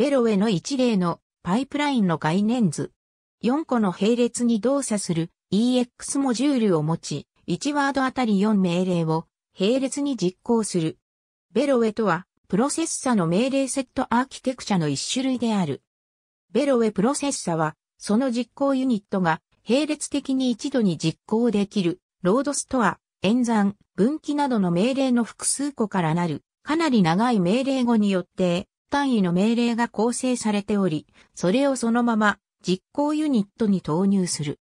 ベロウェの一例のパイプラインの概念図。4個の並列に動作する EX モジュールを持ち、1ワードあたり4命令を並列に実行する。ベロウェとは、プロセッサの命令セットアーキテクチャの一種類である。ベロウェプロセッサは、その実行ユニットが並列的に一度に実行できる、ロードストア、演算、分岐などの命令の複数個からなる、かなり長い命令語によって単位の命令が構成されており、それをそのまま実行ユニットに投入する。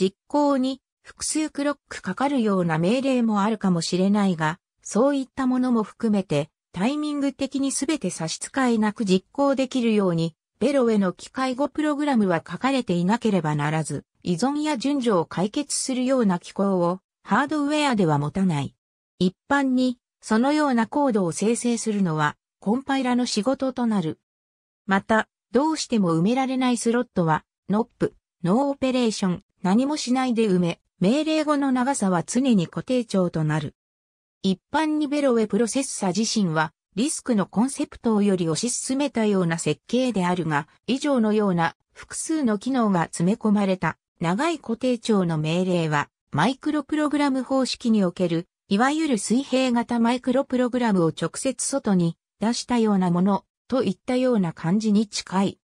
実行に複数クロックかかるような命令もあるかもしれないが、そういったものも含めてタイミング的に全て差し支えなく実行できるように、ベロへの機械語プログラムは書かれていなければならず、依存や順序を解決するような機構をハードウェアでは持たない。一般に、そのようなコードを生成するのはコンパイラの仕事となる。また、どうしても埋められないスロットは、ノップ、ノーオペレーション、何もしないで埋め、命令語の長さは常に固定長となる。一般にベロウェプロセッサ自身は、リスクのコンセプトをより推し進めたような設計であるが、以上のような複数の機能が詰め込まれた長い固定長の命令は、マイクロプログラム方式における、いわゆる水平型マイクロプログラムを直接外に出したようなもの、といったような感じに近い。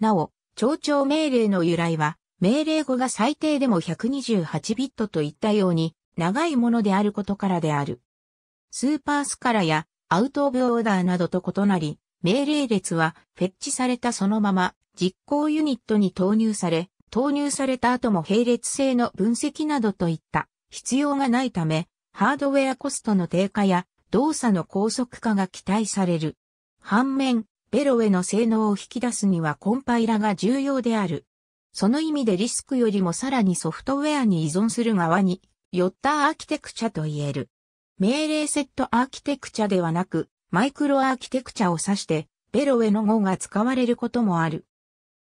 なお、町長命令の由来は、命令語が最低でも128ビットといったように、長いものであることからである。スーパースカラやアウトオブオーダーなどと異なり、命令列はフェッチされたそのまま実行ユニットに投入され、投入された後も並列性の分析などといった必要がないため、ハードウェアコストの低下や動作の高速化が期待される。反面、ベロへの性能を引き出すにはコンパイラが重要である。その意味でリスクよりもさらにソフトウェアに依存する側に寄ったアーキテクチャと言える。命令セットアーキテクチャではなく、マイクロアーキテクチャを指して、ベロウェの語が使われることもある。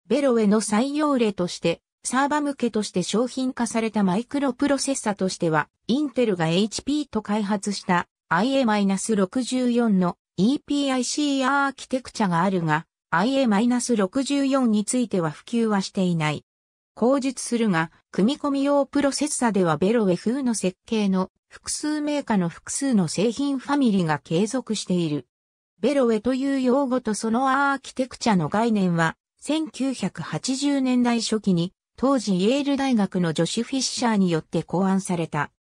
ベロウェの採用例として、サーバ向けとして商品化されたマイクロプロセッサとしては、インテルが HP と開発した IA-64 の EPIC アーキテクチャがあるが、IA-64 については普及はしていない。口述するが、組み込み用プロセッサではベロウェ風の設計の複数メーカーの複数の製品ファミリーが継続している。ベロウェという用語とそのアーキテクチャの概念は、1980年代初期に当時イェール大学のジョシュ・フィッシャーによって考案された。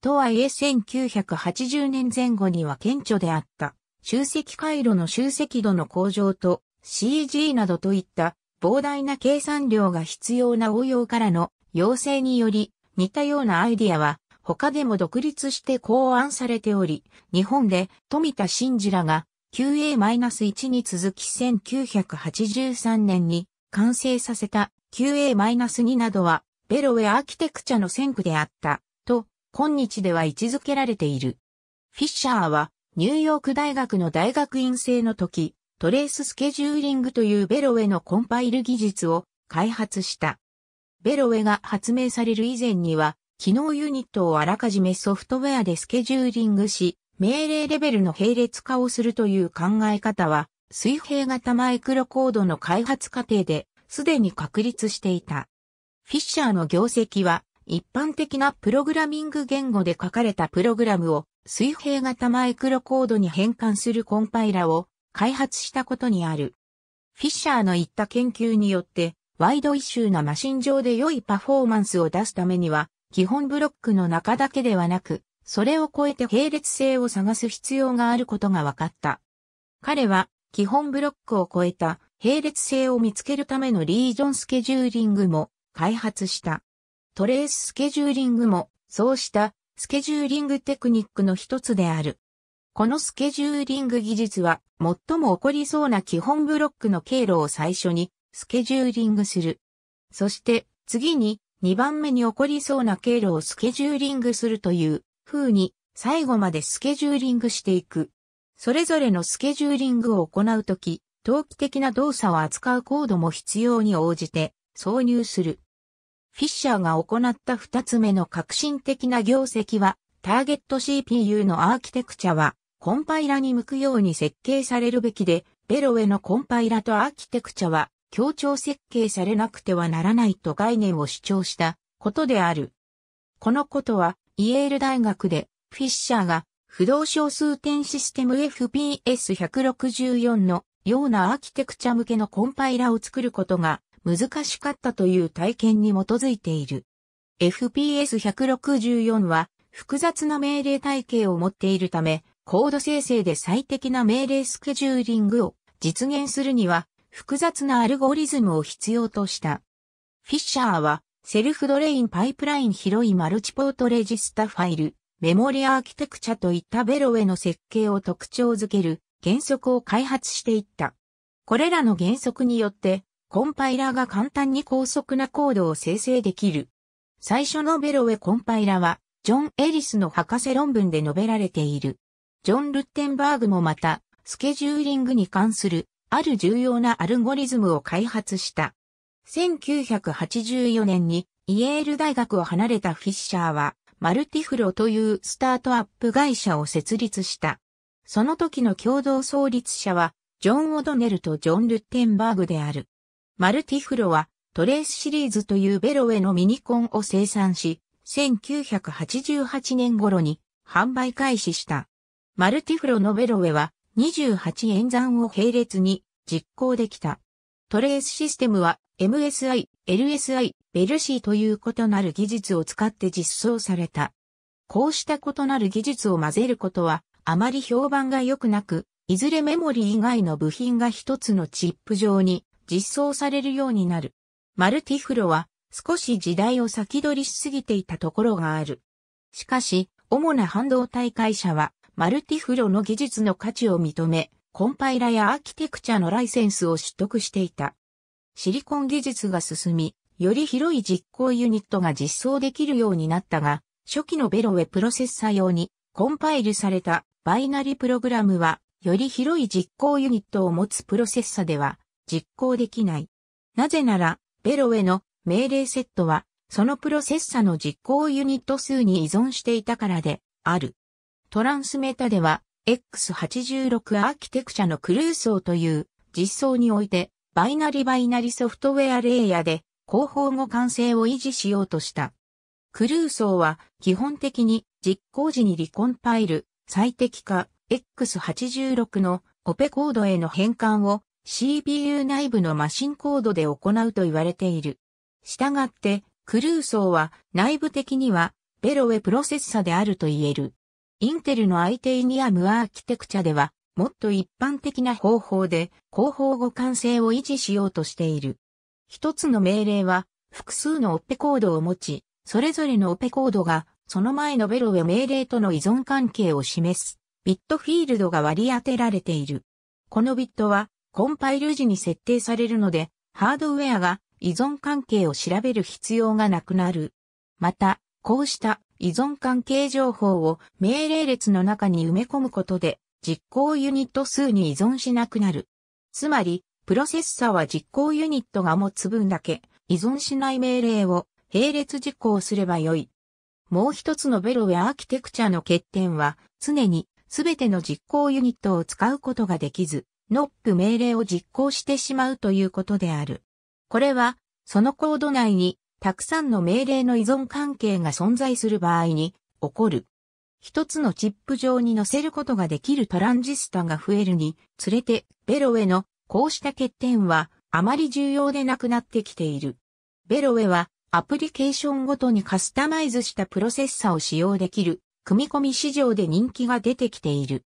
とはいえ1980年前後には顕著であった、集積回路の集積度の向上と CG などといった膨大な計算量が必要な応用からの要請により似たようなアイディアは他でも独立して考案されており、日本で富田真二らが QA-1 に続き1983年に完成させた QA-2 などはベロウェアアーキテクチャの先駆であった。今日では位置づけられている。フィッシャーは、ニューヨーク大学の大学院生の時、トレーススケジューリングというベロウェのコンパイル技術を開発した。ベロウェが発明される以前には、機能ユニットをあらかじめソフトウェアでスケジューリングし、命令レベルの並列化をするという考え方は、水平型マイクロコードの開発過程で、すでに確立していた。フィッシャーの業績は、一般的なプログラミング言語で書かれたプログラムを水平型マイクロコードに変換するコンパイラを開発したことにある。フィッシャーの言った研究によって、ワイドイシューなマシン上で良いパフォーマンスを出すためには、基本ブロックの中だけではなく、それを超えて並列性を探す必要があることが分かった。彼は、基本ブロックを超えた並列性を見つけるためのリージョンスケジューリングも開発した。トレーススケジューリングも、そうしたスケジューリングテクニックの一つである。このスケジューリング技術は、最も起こりそうな基本ブロックの経路を最初にスケジューリングする。そして、次に2番目に起こりそうな経路をスケジューリングするという風に、最後までスケジューリングしていく。それぞれのスケジューリングを行うとき、投機的な動作を扱うコードも必要に応じて挿入する。フィッシャーが行った二つ目の革新的な業績は、ターゲット CPU のアーキテクチャは、コンパイラに向くように設計されるべきで、ベロへのコンパイラとアーキテクチャは、協調設計されなくてはならないと概念を主張したことである。このことは、イエール大学で、フィッシャーが、不動小数点システム FPS164 のようなアーキテクチャ向けのコンパイラを作ることが難しかったという体験に基づいている。FPS164 は複雑な命令体系を持っているため、コード生成で最適な命令スケジューリングを実現するには複雑なアルゴリズムを必要とした。フィッシャーはセルフドレインパイプライン広いマルチポートレジスタファイル、メモリアーキテクチャといったベロへの設計を特徴づける原則を開発していった。これらの原則によってコンパイラが簡単に高速なコードを生成できる。最初のベロウェコンパイラは、ジョン・エリスの博士論文で述べられている。ジョン・ルッテンバーグもまた、スケジューリングに関する、ある重要なアルゴリズムを開発した。1984年に、イエール大学を離れたフィッシャーは、マルティフロというスタートアップ会社を設立した。その時の共同創立者は、ジョン・オドネルとジョン・ルッテンバーグである。マルティフロはトレースシリーズというベロウェのミニコンを生産し、1988年頃に販売開始した。マルティフロのベロウェは28演算を並列に実行できた。トレースシステムは MSI、LSI、ベルシーという異なる技術を使って実装された。こうした異なる技術を混ぜることはあまり評判が良くなく、いずれメモリ以外の部品が一つのチップ上に実装されるようになる。マルティフロは少し時代を先取りしすぎていたところがある。しかし、主な半導体会社はマルティフロの技術の価値を認め、コンパイラやアーキテクチャのライセンスを取得していた。シリコン技術が進み、より広い実行ユニットが実装できるようになったが、初期のベロウェプロセッサ用にコンパイルされたバイナリプログラムは、より広い実行ユニットを持つプロセッサでは、実行できない。なぜなら、ベロへの命令セットは、そのプロセッサの実行ユニット数に依存していたからで、ある。トランスメタでは、X86 アーキテクチャのクルーソーという実装において、バイナリバイナリソフトウェアレイヤーで、広報後完成を維持しようとした。クルーソーは、基本的に実行時にリコンパイル、最適化、X86 のオペコードへの変換を CPU 内部のマシンコードで行うと言われている。したがって、クルーソーは内部的にはベロウェプロセッサであると言える。インテルの IT イニアムアーキテクチャでは、もっと一般的な方法で広報互換性を維持しようとしている。一つの命令は複数のオペコードを持ち、それぞれのオペコードがその前のベロウェ命令との依存関係を示すビットフィールドが割り当てられている。このビットはコンパイル時に設定されるので、ハードウェアが依存関係を調べる必要がなくなる。また、こうした依存関係情報を命令列の中に埋め込むことで、実行ユニット数に依存しなくなる。つまり、プロセッサは実行ユニットが持つ分だけ依存しない命令を並列実行すればよい。もう一つのベロウェアアーキテクチャの欠点は常にすべての実行ユニットを使うことができず、ノック命令を実行してしまうということである。これは、そのコード内に、たくさんの命令の依存関係が存在する場合に、起こる。一つのチップ上に載せることができるトランジスタが増えるにつれて、ベロウェのこうした欠点はあまり重要でなくなってきている。ベロウェはアプリケーションごとにカスタマイズしたプロセッサを使用できる組み込み市場で人気が出てきている。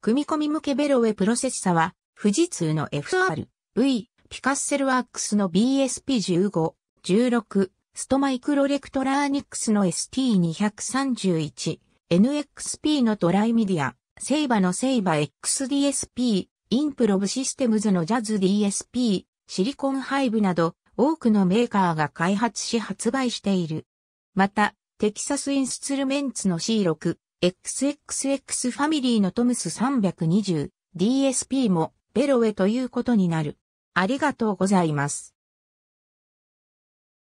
組み込み向けベロウェプロセッサは、富士通の FR、V、ピカッセルワークスの BSP15、16、ストマイクロレクトラーニックスの ST231、NXP のトライミディア、セイバのセイバ XDSP、インプロブシステムズのジャズ DSP、シリコンハイブなど多くのメーカーが開発し発売している。また、テキサスインスツルメンツの C6、XXX ファミリーのトムス 320DSP もベロウェということになる。ありがとうございます。